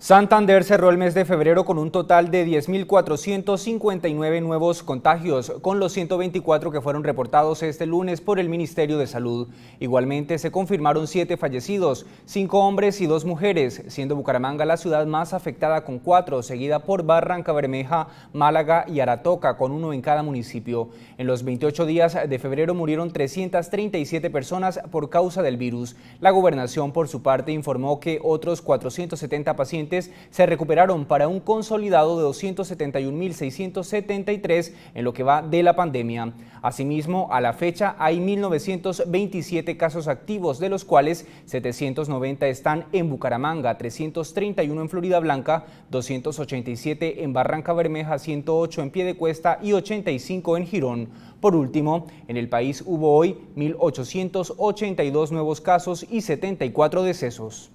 Santander cerró el mes de febrero con un total de 10.459 nuevos contagios, con los 124 que fueron reportados este lunes por el Ministerio de Salud. Igualmente se confirmaron siete fallecidos, cinco hombres y dos mujeres, siendo Bucaramanga la ciudad más afectada con cuatro, seguida por Barranca Bermeja, Málaga y Aratoca, con uno en cada municipio. En los 28 días de febrero murieron 337 personas por causa del virus. La gobernación, por su parte, informó que otros 470 pacientes se recuperaron para un consolidado de 271.673 en lo que va de la pandemia. Asimismo, a la fecha hay 1.927 casos activos, de los cuales 790 están en Bucaramanga, 331 en Florida Blanca, 287 en Barranca Bermeja, 108 en de Cuesta y 85 en Girón. Por último, en el país hubo hoy 1.882 nuevos casos y 74 decesos.